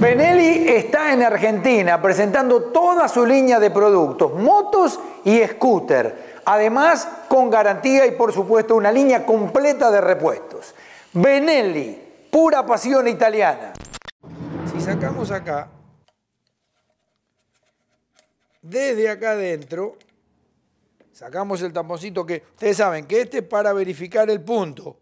Benelli está en Argentina presentando toda su línea de productos, motos y scooter, además con garantía y por supuesto una línea completa de repuestos. Benelli, pura pasión italiana. Si sacamos acá, desde acá adentro, sacamos el tamponcito que ustedes saben que este es para verificar el punto.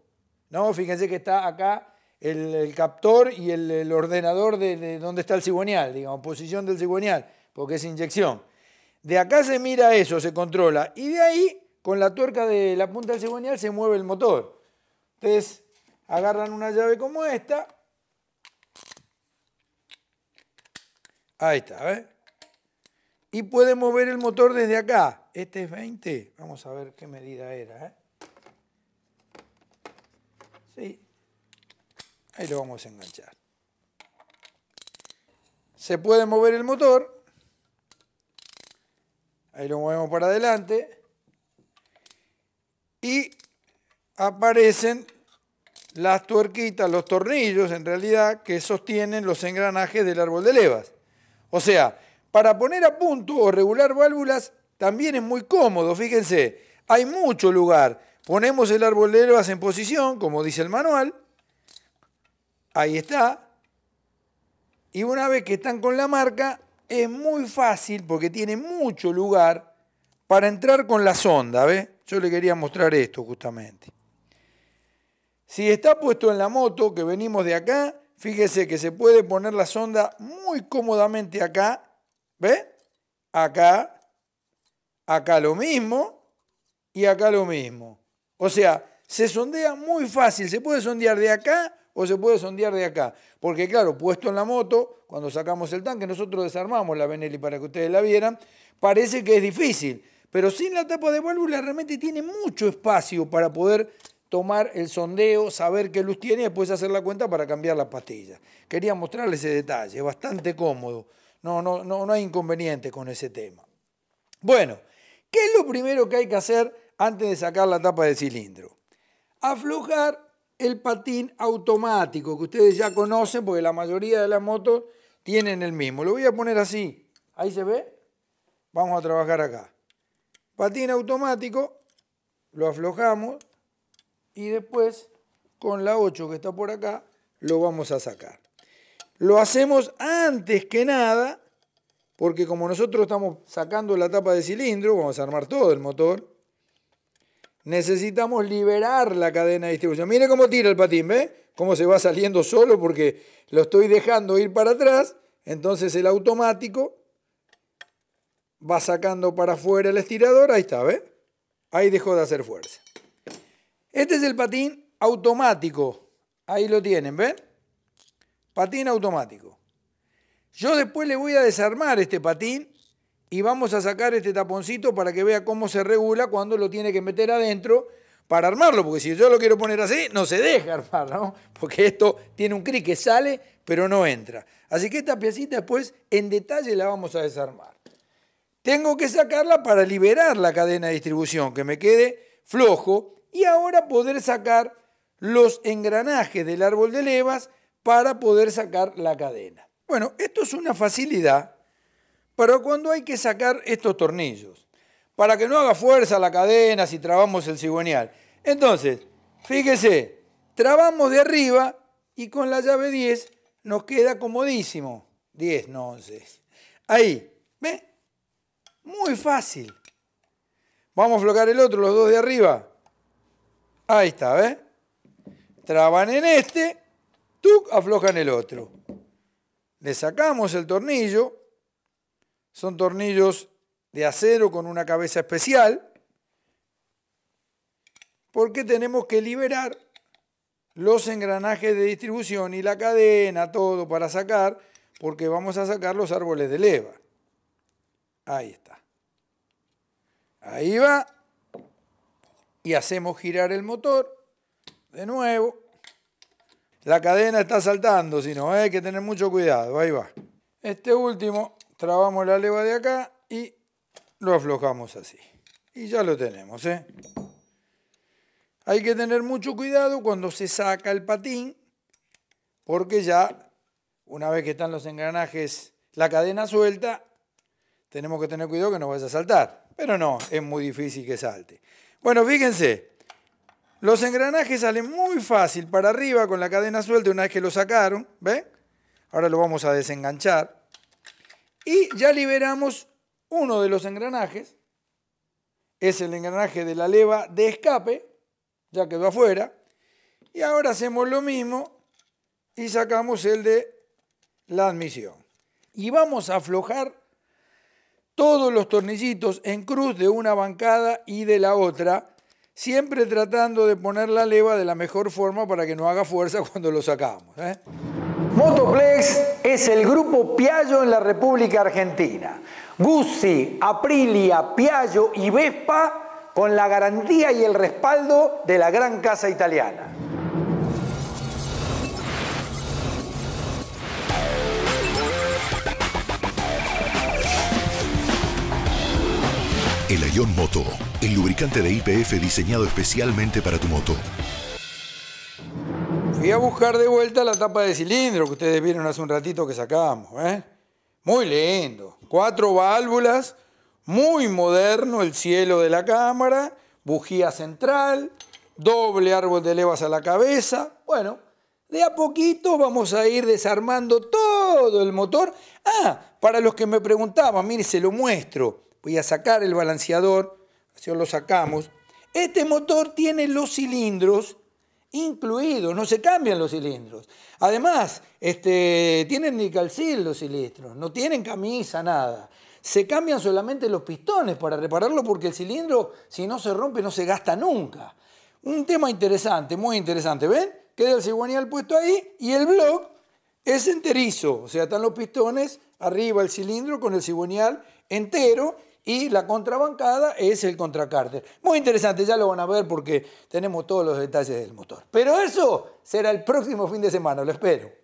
No, fíjense que está acá el, captor y el, ordenador de, dónde está el cigüeñal, digamos, posición del cigüeñal, porque es inyección. De acá se mira eso, se controla, y de ahí, con la tuerca de la punta del cigüeñal, se mueve el motor. Ustedes agarran una llave como esta. Ahí está, ¿ves? ¿eh? Y puede mover el motor desde acá. Este es 20. Vamos a ver qué medida era. ¿eh? Sí, Ahí lo vamos a enganchar. Se puede mover el motor. Ahí lo movemos para adelante. Y aparecen las tuerquitas, los tornillos en realidad que sostienen los engranajes del árbol de levas. O sea, para poner a punto o regular válvulas también es muy cómodo, fíjense, hay mucho lugar. Ponemos el árbol de levas en posición, como dice el manual, Ahí está. Y una vez que están con la marca, es muy fácil porque tiene mucho lugar para entrar con la sonda, ¿ves? Yo le quería mostrar esto justamente. Si está puesto en la moto que venimos de acá, fíjese que se puede poner la sonda muy cómodamente acá, ¿ves? Acá, acá lo mismo y acá lo mismo. O sea, se sondea muy fácil, se puede sondear de acá o se puede sondear de acá. Porque claro, puesto en la moto, cuando sacamos el tanque, nosotros desarmamos la Benelli para que ustedes la vieran, parece que es difícil, pero sin la tapa de válvula realmente tiene mucho espacio para poder tomar el sondeo, saber qué luz tiene y después hacer la cuenta para cambiar las pastillas. Quería mostrarles ese detalle, es bastante cómodo. No, no, no, no hay inconveniente con ese tema. Bueno, ¿qué es lo primero que hay que hacer antes de sacar la tapa de cilindro? Aflojar el patín automático, que ustedes ya conocen, porque la mayoría de las motos tienen el mismo. Lo voy a poner así. Ahí se ve. Vamos a trabajar acá. Patín automático, lo aflojamos y después con la 8 que está por acá lo vamos a sacar. Lo hacemos antes que nada, porque como nosotros estamos sacando la tapa de cilindro, vamos a armar todo el motor, Necesitamos liberar la cadena de distribución. Mire cómo tira el patín, ¿ve? Cómo se va saliendo solo porque lo estoy dejando ir para atrás. Entonces el automático va sacando para afuera el estirador. Ahí está, ¿ve? Ahí dejó de hacer fuerza. Este es el patín automático. Ahí lo tienen, ¿ven? Patín automático. Yo después le voy a desarmar este patín y vamos a sacar este taponcito para que vea cómo se regula cuando lo tiene que meter adentro para armarlo, porque si yo lo quiero poner así, no se deja armar, ¿no? Porque esto tiene un clic que sale, pero no entra. Así que esta piecita después en detalle la vamos a desarmar. Tengo que sacarla para liberar la cadena de distribución, que me quede flojo, y ahora poder sacar los engranajes del árbol de levas para poder sacar la cadena. Bueno, esto es una facilidad pero cuando hay que sacar estos tornillos, para que no haga fuerza la cadena si trabamos el cigüeñal. Entonces, fíjese, trabamos de arriba y con la llave 10 nos queda comodísimo. 10, no 11. Ahí, ¿ve? Muy fácil. Vamos a flocar el otro, los dos de arriba. Ahí está, ¿ves? Traban en este, tú aflojan el otro. Le sacamos el tornillo, son tornillos de acero con una cabeza especial, porque tenemos que liberar los engranajes de distribución y la cadena, todo para sacar, porque vamos a sacar los árboles de leva. Ahí está. Ahí va. Y hacemos girar el motor de nuevo. La cadena está saltando, si no, hay que tener mucho cuidado. Ahí va. Este último trabamos la leva de acá y lo aflojamos así. Y ya lo tenemos. ¿eh? Hay que tener mucho cuidado cuando se saca el patín, porque ya, una vez que están los engranajes, la cadena suelta, tenemos que tener cuidado que no vaya a saltar. Pero no, es muy difícil que salte. Bueno, fíjense, los engranajes salen muy fácil para arriba con la cadena suelta una vez que lo sacaron, ¿ve? Ahora lo vamos a desenganchar. Y ya liberamos uno de los engranajes. Es el engranaje de la leva de escape. Ya quedó afuera. Y ahora hacemos lo mismo y sacamos el de la admisión. Y vamos a aflojar todos los tornillitos en cruz de una bancada y de la otra, siempre tratando de poner la leva de la mejor forma para que no haga fuerza cuando lo sacamos. ¿eh? Motoplex es el grupo Piaggio en la República Argentina. Guzzi, Aprilia, Piaggio y Vespa con la garantía y el respaldo de la gran casa italiana. El Ion Moto, el lubricante de IPF diseñado especialmente para tu moto. Voy a buscar de vuelta la tapa de cilindro que ustedes vieron hace un ratito que sacamos. ¿eh? Muy lindo. Cuatro válvulas. Muy moderno el cielo de la cámara. Bujía central. Doble árbol de levas a la cabeza. Bueno, de a poquito vamos a ir desarmando todo el motor. Ah, para los que me preguntaban, mire, se lo muestro. Voy a sacar el balanceador. Así lo sacamos. Este motor tiene los cilindros incluidos, no se cambian los cilindros. Además, este, tienen calcil los cilindros, no tienen camisa, nada. Se cambian solamente los pistones para repararlo porque el cilindro, si no se rompe, no se gasta nunca. Un tema interesante, muy interesante, ¿ven? Queda el cigüeñal puesto ahí y el blog es enterizo, o sea, están los pistones, arriba el cilindro con el cigüeñal entero y la contrabancada es el contracárter. Muy interesante, ya lo van a ver porque tenemos todos los detalles del motor. Pero eso será el próximo fin de semana, lo espero.